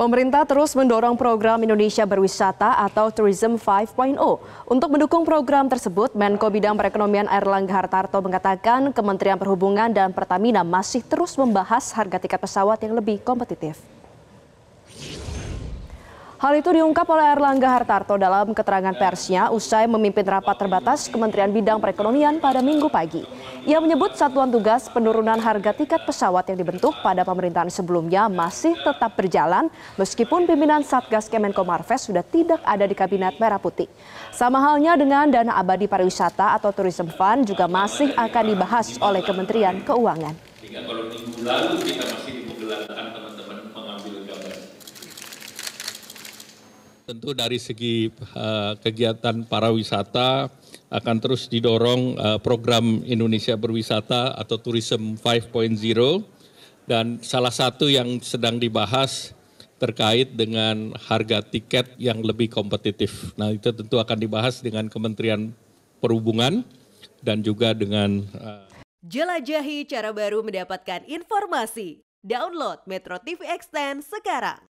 Pemerintah terus mendorong program Indonesia Berwisata atau Tourism 5.0. Untuk mendukung program tersebut, Menko Bidang Perekonomian Erlangga Hartarto mengatakan Kementerian Perhubungan dan Pertamina masih terus membahas harga tiket pesawat yang lebih kompetitif. Hal itu diungkap oleh Erlangga Hartarto dalam keterangan persnya usai memimpin rapat terbatas Kementerian Bidang Perekonomian pada minggu pagi. Ia menyebut satuan tugas penurunan harga tiket pesawat yang dibentuk pada pemerintahan sebelumnya masih tetap berjalan meskipun pimpinan Satgas Kemenko Marves sudah tidak ada di Kabinet Merah Putih. Sama halnya dengan Dana Abadi Pariwisata atau Tourism Fund juga masih akan dibahas oleh Kementerian Keuangan. Tiga, kalau minggu lalu kita masih Tentu dari segi uh, kegiatan para wisata akan terus didorong uh, program Indonesia Berwisata atau Tourism 5.0 dan salah satu yang sedang dibahas terkait dengan harga tiket yang lebih kompetitif. Nah, itu tentu akan dibahas dengan Kementerian Perhubungan dan juga dengan uh... Jelajahi cara baru mendapatkan informasi. Download Metro TV Extend sekarang.